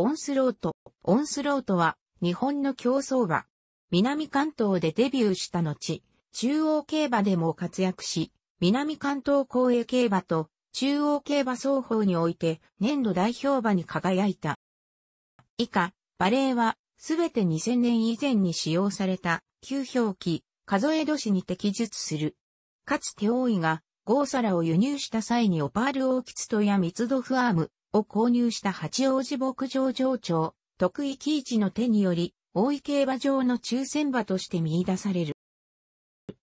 オンスロート。オンスロートは日本の競走馬。南関東でデビューした後、中央競馬でも活躍し、南関東公営競馬と中央競馬双方において年度代表馬に輝いた。以下、馬エはすべて2000年以前に使用された旧表記、数え年に適述する。かつて多いがゴーサラを輸入した際にオパールオーキツトやミツドフアーム、を購入した八王子牧場場長、徳井貴一の手により、大井競馬場の抽選馬として見出される。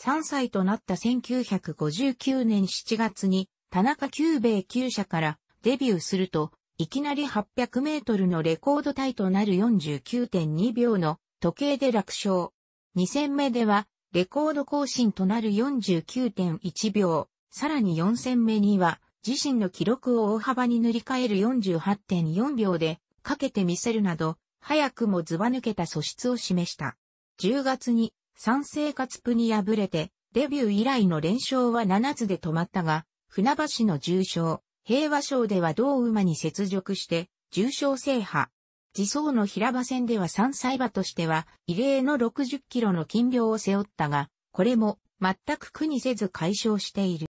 3歳となった1959年7月に、田中久兵衛厩舎からデビューすると、いきなり800メートルのレコードタイとなる49.2秒の時計で楽勝。2戦目では、レコード更新となる49.1秒、さらに4戦目には、自身の記録を大幅に塗り替える48.4秒でかけてみせるなど、早くもズバ抜けた素質を示した。10月に三生活プに敗れて、デビュー以来の連勝は7つで止まったが、船橋の重賞、平和賞では同馬に雪辱して、重賞制覇。自走の平場戦では3歳馬としては、異例の60キロの金量を背負ったが、これも全く苦にせず解消している。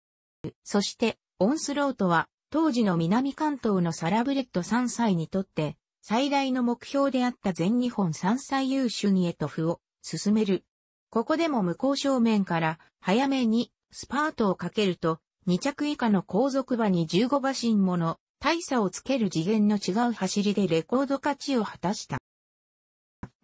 そして、オンスロートは当時の南関東のサラブレッド3歳にとって最大の目標であった全日本3歳優秀にへと歩を進める。ここでも向こう正面から早めにスパートをかけると2着以下の後続馬に15馬身もの大差をつける次元の違う走りでレコード勝ちを果たした。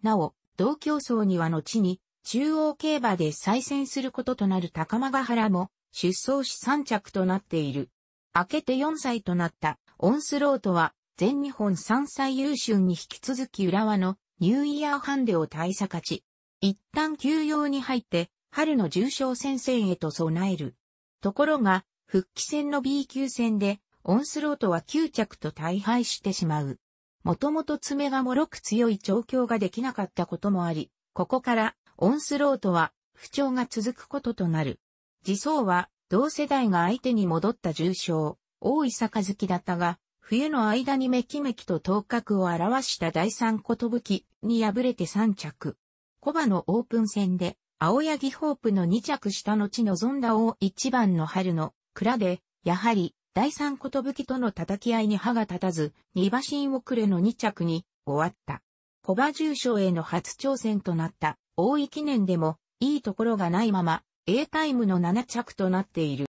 なお、同競争には後に中央競馬で再戦することとなる高間ヶ原も出走し3着となっている。明けて4歳となったオンスロートは全日本3歳優秀に引き続き浦和のニューイヤーハンデを大差勝ち。一旦休養に入って春の重賞戦線へと備える。ところが復帰戦の B 級戦でオンスロートは9着と大敗してしまう。もともと爪が脆く強い調教ができなかったこともあり、ここからオンスロートは不調が続くこととなる。自走は、同世代が相手に戻った重傷、大井坂月だったが、冬の間にめきめきと頭角を表した第三ことぶきに敗れて三着。コバのオープン戦で、青柳ホープの二着した後臨んだ大一番の春の蔵で、やはり第三ことぶきとの叩き合いに歯が立たず、二馬身遅れの二着に終わった。コバ重賞への初挑戦となった大井記念でも、いいところがないまま、A タイムの7着となっている。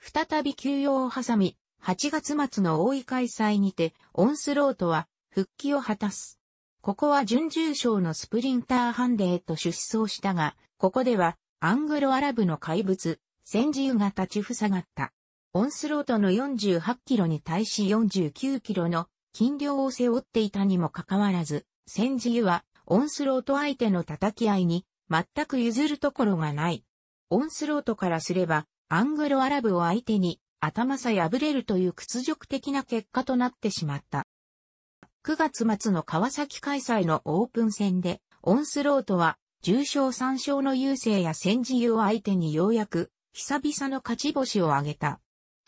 再び休養を挟み、8月末の大井開催にて、オンスロートは復帰を果たす。ここは準重賞のスプリンターハンデへと出走したが、ここではアングロアラブの怪物、戦時ユが立ちふさがった。オンスロートの48キロに対し49キロの金量を背負っていたにもかかわらず、戦時ユはオンスロート相手の叩き合いに全く譲るところがない。オンスロートからすれば、アングロアラブを相手に頭さえ破れるという屈辱的な結果となってしまった。9月末の川崎開催のオープン戦で、オンスロートは重賞3勝の優勢や戦時優を相手にようやく久々の勝ち星を挙げた。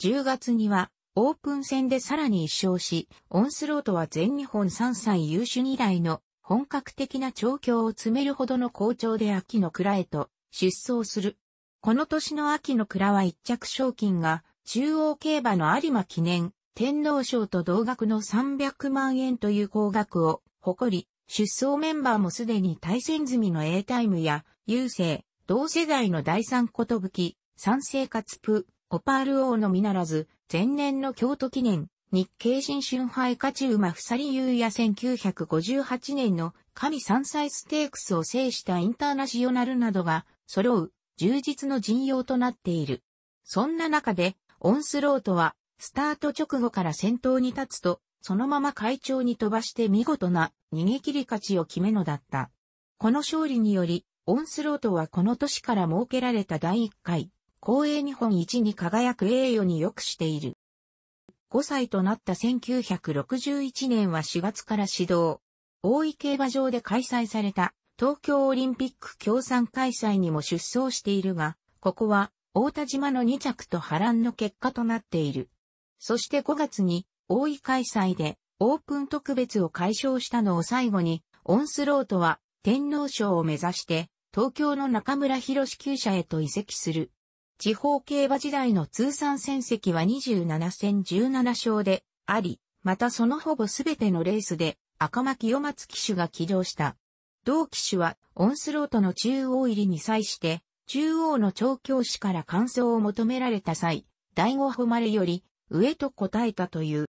10月にはオープン戦でさらに1勝し、オンスロートは全日本3歳優秀以来の本格的な調教を詰めるほどの好調で秋の蔵へと出走する。この年の秋の蔵は一着賞金が、中央競馬の有馬記念、天皇賞と同額の300万円という高額を誇り、出走メンバーもすでに対戦済みの A タイムや、優勢、同世代の第三ことぶき、三生活プ、オパール王のみならず、前年の京都記念、日経新春杯勝ち馬ふさり優や1958年の神山歳ステークスを制したインターナショナルなどが揃う充実の陣容となっている。そんな中で、オンスロートは、スタート直後から先頭に立つと、そのまま会長に飛ばして見事な逃げ切り勝ちを決めのだった。この勝利により、オンスロートはこの年から設けられた第1回、公営日本一に輝く栄誉に良くしている。5歳となった1961年は4月から始動。大井競馬場で開催された東京オリンピック共産開催にも出走しているが、ここは大田島の2着と波乱の結果となっている。そして5月に大井開催でオープン特別を解消したのを最後に、オンスロートは天皇賞を目指して東京の中村博厩舎へと移籍する。地方競馬時代の通算戦績は27戦17勝であり、またそのほぼすべてのレースで赤巻与松騎手が起動した。同機種はオンスロートの中央入りに際して、中央の調教師から感想を求められた際、第五誉れより上と答えたという。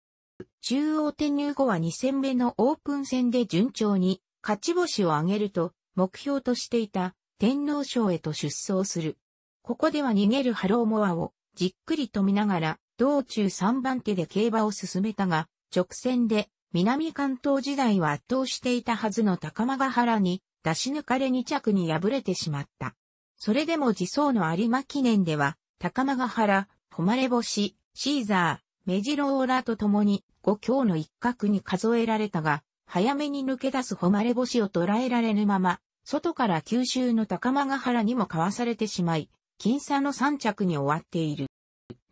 中央転入後は2戦目のオープン戦で順調に勝ち星を挙げると目標としていた天皇賞へと出走する。ここでは逃げるハローモアをじっくりと見ながら道中3番手で競馬を進めたが直線で南関東時代は圧倒していたはずの高間ヶ原に出し抜かれ2着に敗れてしまった。それでも自走の有馬記念では、高間ヶ原、誉れ星、シーザー、メジローラと共に5強の一角に数えられたが、早めに抜け出す誉れ星を捉えられぬまま、外から九州の高間ヶ原にもかわされてしまい、僅差の3着に終わっている。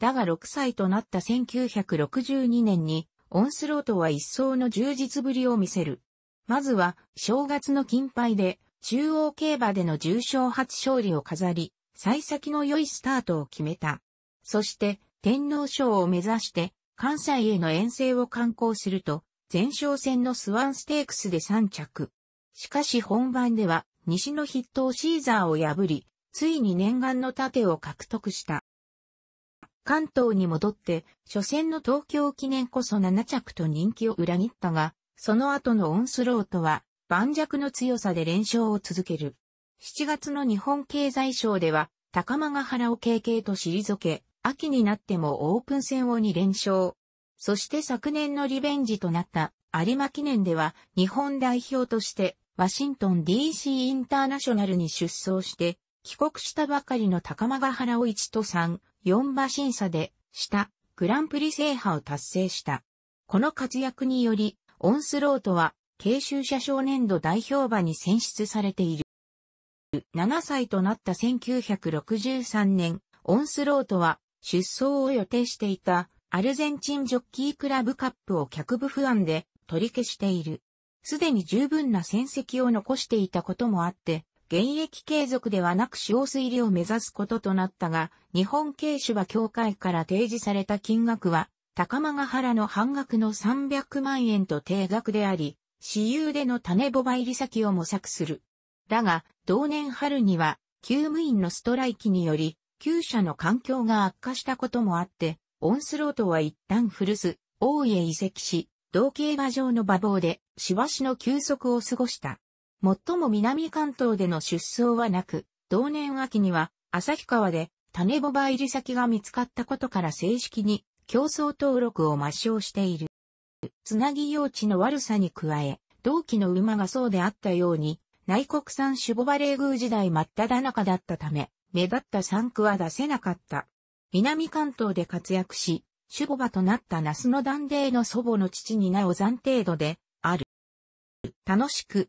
だが6歳となった1962年にオンスロートは一層の充実ぶりを見せる。まずは、正月の金杯で、中央競馬での重賞初勝利を飾り、幸先の良いスタートを決めた。そして、天皇賞を目指して、関西への遠征を観光すると、前哨戦のスワンステークスで3着。しかし本番では、西の筆頭シーザーを破り、ついに念願の盾を獲得した。関東に戻って、初戦の東京記念こそ7着と人気を裏切ったが、その後のオンスロートは、盤石の強さで連勝を続ける。7月の日本経済賞では、高間原を経験と退け、秋になってもオープン戦を2連勝。そして昨年のリベンジとなった有馬記念では日本代表としてワシントン DC インターナショナルに出走して帰国したばかりの高間原を1と3、4馬審査で、下、グランプリ制覇を達成した。この活躍により、オンスロートは、軽修者少年度代表馬に選出されている。7歳となった1963年、オンスロートは、出走を予定していた、アルゼンチンジョッキークラブカップを客部不安で取り消している。すでに十分な戦績を残していたこともあって、現役継続ではなく使用推理を目指すこととなったが、日本経主は協会から提示された金額は、高間原の半額の300万円と定額であり、私有での種母入り先を模索する。だが、同年春には、給務員のストライキにより、旧社の環境が悪化したこともあって、オンスロートは一旦古巣、大江移籍し、同競馬場の馬房で、しわしの休息を過ごした。最も南関東での出走はなく、同年秋には旭川で種ボバ入り先が見つかったことから正式に競争登録を抹消している。つなぎ用地の悪さに加え、同期の馬がそうであったように、内国産守護バレー時代真っ只中だったため、目立った産区は出せなかった。南関東で活躍し、守護馬となった那須の断定の祖母の父になお暫定度で、ある。楽しく、